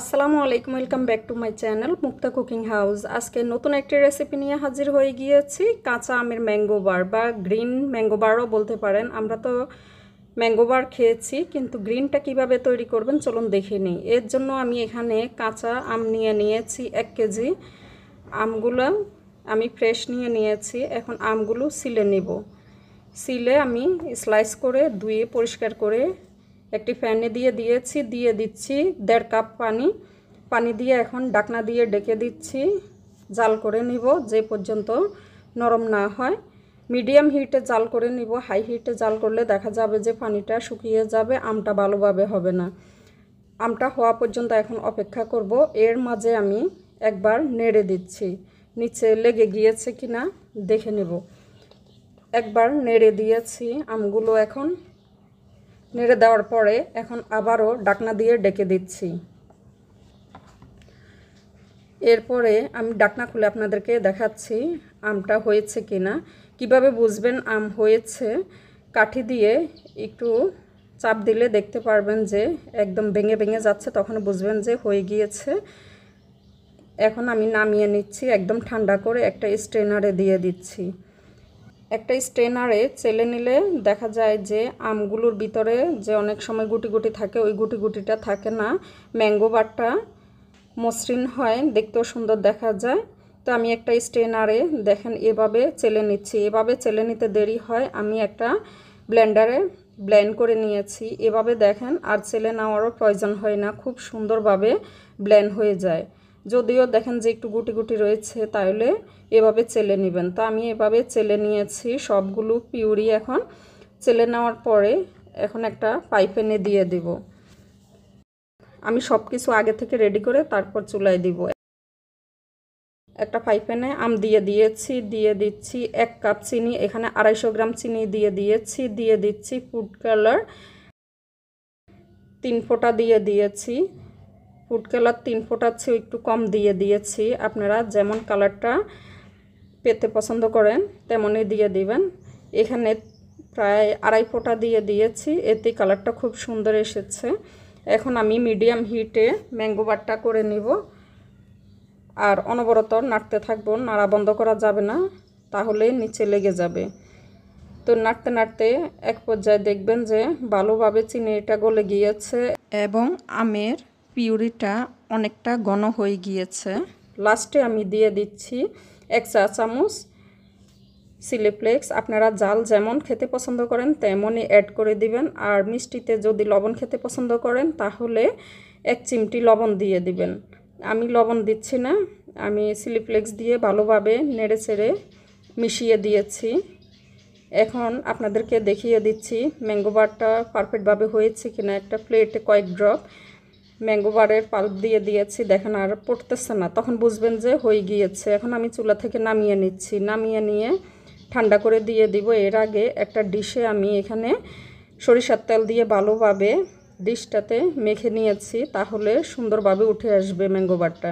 আসসালামু আলাইকুম welcome back to my channel Mukta cooking house আজকে নতুন একটি রেসিপি নিয়ে হাজির হয়ে গিয়েছি কাঁচা আমের ম্যাঙ্গো বার বা গ্রিন ম্যাঙ্গো বারও বলতে পারেন আমরা তো ম্যাঙ্গো বার খেয়েছি কিন্তু গ্রিনটা কিভাবে তৈরি করবেন চলুন দেখে নিই এর জন্য আমি এখানে কাঁচা আম নিয়ে নিয়েছি এক কেজি আমগুলো আমি ফ্রেশ নিয়ে নিয়েছি এখন আমগুলো সিলে নেব সিলে আমি স্লাইস করে ধুয়ে পরিষ্কার করে একটি ফ্যানে দিয়ে দিয়েছি দিয়ে দিচ্ছি দেড় কাপ পানি পানি দিয়ে এখন ডাকনা দিয়ে ডেকে দিচ্ছি জাল করে নিব যে পর্যন্ত নরম না হয় মিডিয়াম হিটে জাল করে নিব হাই হিটে জাল করলে দেখা যাবে যে পানিটা শুকিয়ে যাবে আমটা ভালোভাবে হবে না আমটা হওয়া পর্যন্ত এখন অপেক্ষা করব এর মাঝে আমি একবার নেড়ে দিচ্ছি নিচে লেগে গিয়েছে কিনা দেখে নেব একবার নেড়ে দিয়েছি আমগুলো এখন নেড়ে দেওয়ার পরে এখন আবারও ডাকনা দিয়ে ডেকে দিচ্ছি এরপরে আমি ডাকনা খুলে আপনাদেরকে দেখাচ্ছি আমটা হয়েছে কি না কীভাবে বুঝবেন আম হয়েছে কাঠি দিয়ে একটু চাপ দিলে দেখতে পারবেন যে একদম ভেঙে ভেঙে যাচ্ছে তখন বুঝবেন যে হয়ে গিয়েছে এখন আমি নামিয়ে নিচ্ছি একদম ঠান্ডা করে একটা স্ট্রেনারে দিয়ে দিচ্ছি একটা স্ট্রেনারে চেলে নিলে দেখা যায় যে আমগুলোর ভিতরে যে অনেক সময় গুটি গুটি থাকে ওই গুটি গুটিটা থাকে না ম্যাঙ্গো বারটা মসৃণ হয় দেখতেও সুন্দর দেখা যায় তো আমি একটা স্ট্রেনারে দেখেন এভাবে চেলে নিচ্ছি এভাবে চেলে নিতে দেরি হয় আমি একটা ব্ল্যান্ডারে ব্ল্যান্ড করে নিয়েছি এভাবে দেখেন আর চেলে নেওয়ারও প্রয়োজন হয় না খুব সুন্দরভাবে ব্ল্যান্ড হয়ে যায় যদিও দেখেন যে একটু গুটি গুটি রয়েছে তাহলে এভাবে চেলে নেবেন তো আমি এভাবে চেলে নিয়েছি সবগুলো পিউরি এখন চেলে নেওয়ার পরে এখন একটা পাইপে এনে দিয়ে দিব আমি সব কিছু আগে থেকে রেডি করে তারপর চুলায় দিব একটা পাইপ্যানে আম দিয়ে দিয়েছি দিয়ে দিচ্ছি এক কাপ চিনি এখানে আড়াইশো গ্রাম চিনি দিয়ে দিয়েছি দিয়ে দিচ্ছি ফুড কালার তিন ফোঁটা দিয়ে দিয়েছি ফুড কালার তিন ফোটার চেয়েও একটু কম দিয়ে দিয়েছি আপনারা যেমন কালারটা পেতে পছন্দ করেন তেমনই দিয়ে দিবেন এখানে প্রায় আড়াই ফোঁটা দিয়ে দিয়েছি এতে কালারটা খুব সুন্দর এসেছে এখন আমি মিডিয়াম হিটে ম্যাঙ্গো বারটা করে নিব আর অনবরত নাড়তে থাকবো নাড়া বন্ধ করা যাবে না তাহলে নিচে লেগে যাবে তো নাড়তে নাড়তে এক পর্যায়ে দেখবেন যে ভালোভাবে চিনি এটা গলে গিয়েছে এবং আমের পিউরিটা অনেকটা ঘন হয়ে গিয়েছে লাস্টে আমি দিয়ে দিচ্ছি এক চা চামচ সিলিপ্লেক্স আপনারা জাল যেমন খেতে পছন্দ করেন তেমনই অ্যাড করে দিবেন আর মিষ্টিতে যদি লবণ খেতে পছন্দ করেন তাহলে এক চিমটি লবণ দিয়ে দিবেন আমি লবণ দিচ্ছি না আমি সিলিপ্লেক্স দিয়ে ভালোভাবে নেড়ে চেড়ে মিশিয়ে দিয়েছি এখন আপনাদেরকে দেখিয়ে দিচ্ছি ম্যাঙ্গোবারটা পারফেক্টভাবে হয়েছে কিনা একটা প্লেটে কয়েক ড্রপ ম্যাঙ্গো বারের পাল্প দিয়ে দিয়েছি দেখেন আর পড়তেছে না তখন বুঝবেন যে হয়ে গিয়েছে এখন আমি চুলা থেকে নামিয়ে নিচ্ছি নামিয়ে নিয়ে ঠান্ডা করে দিয়ে দিব এর আগে একটা ডিশে আমি এখানে সরিষার তেল দিয়ে ভালোভাবে ডিশটাতে মেখে নিয়েছি তাহলে সুন্দরভাবে উঠে আসবে ম্যাঙ্গো বারটা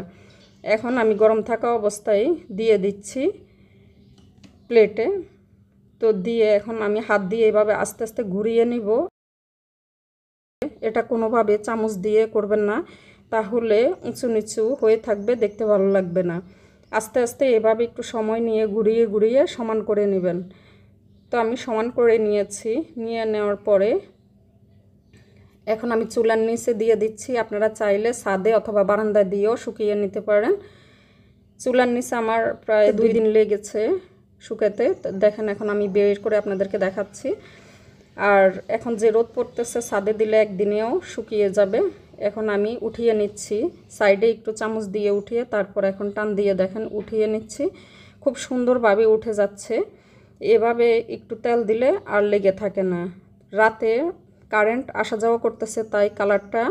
এখন আমি গরম থাকা অবস্থায় দিয়ে দিচ্ছি প্লেটে তো দিয়ে এখন আমি হাত দিয়ে এভাবে আস্তে আস্তে ঘুরিয়ে নিব এটা কোনোভাবে চামচ দিয়ে করবেন না তাহলে উঁচু নিচু হয়ে থাকবে দেখতে ভালো লাগবে না আস্তে আস্তে এভাবে একটু সময় নিয়ে ঘুরিয়ে ঘুরিয়ে সমান করে নেবেন তো আমি সমান করে নিয়েছি নিয়ে নেওয়ার পরে এখন আমি চুলার নিচে দিয়ে দিচ্ছি আপনারা চাইলে ছাদে অথবা বারান্দায় দিয়েও শুকিয়ে নিতে পারেন চুলার নিচে আমার প্রায় দুই দিন লেগেছে শুকাতে দেখেন এখন আমি বের করে আপনাদেরকে দেখাচ্ছি আর এখন যে রোদ পড়তেছে ছাদে দিলে একদিনেও শুকিয়ে যাবে এখন আমি উঠিয়ে নিচ্ছি সাইডে একটু চামচ দিয়ে উঠিয়ে তারপর এখন টান দিয়ে দেখেন উঠিয়ে নিচ্ছি খুব সুন্দরভাবে উঠে যাচ্ছে এভাবে একটু তেল দিলে আর লেগে থাকে না রাতে কারেন্ট আসা যাওয়া করতেছে তাই কালারটা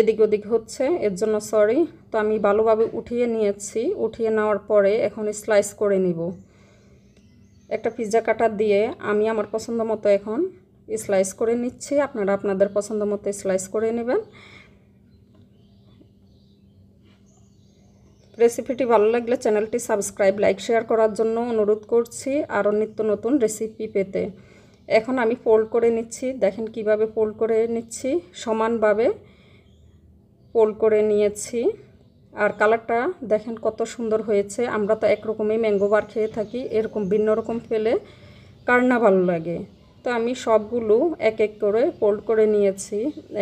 এদিক ওদিক হচ্ছে এর জন্য সরি তো আমি ভালোভাবে উঠিয়ে নিয়েছি উঠিয়ে নেওয়ার পরে এখন স্লাইস করে নিব একটা পিৎজা কাটার দিয়ে আমি আমার পছন্দ মতো এখন স্লাইস করে নিচ্ছি আপনারা আপনাদের পছন্দ মতো স্লাইস করে নেবেন রেসিপিটি ভালো লাগলে চ্যানেলটি সাবস্ক্রাইব লাইক শেয়ার করার জন্য অনুরোধ করছি আরও নিত্য নতুন রেসিপি পেতে এখন আমি ফোল্ড করে নিচ্ছি দেখেন কিভাবে ফোল্ড করে নিচ্ছি সমানভাবে ফোল্ড করে নিয়েছি আর কালারটা দেখেন কত সুন্দর হয়েছে আমরা তো একরকমই ম্যাঙ্গোবার খেয়ে থাকি এরকম ভিন্ন রকম পেলে কার না ভালো লাগে তো আমি সবগুলো এক এক করে ফোল্ড করে নিয়েছি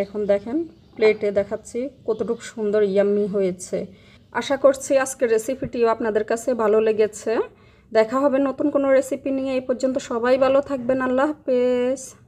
এখন দেখেন প্লেটে দেখাচ্ছি কতটুকু সুন্দর ইয়াম্মি হয়েছে আশা করছি আজকের রেসিপিটিও আপনাদের কাছে ভালো লেগেছে দেখা হবে নতুন কোনো রেসিপি নিয়ে এই পর্যন্ত সবাই ভালো থাকবেন আল্লাহ হাফেজ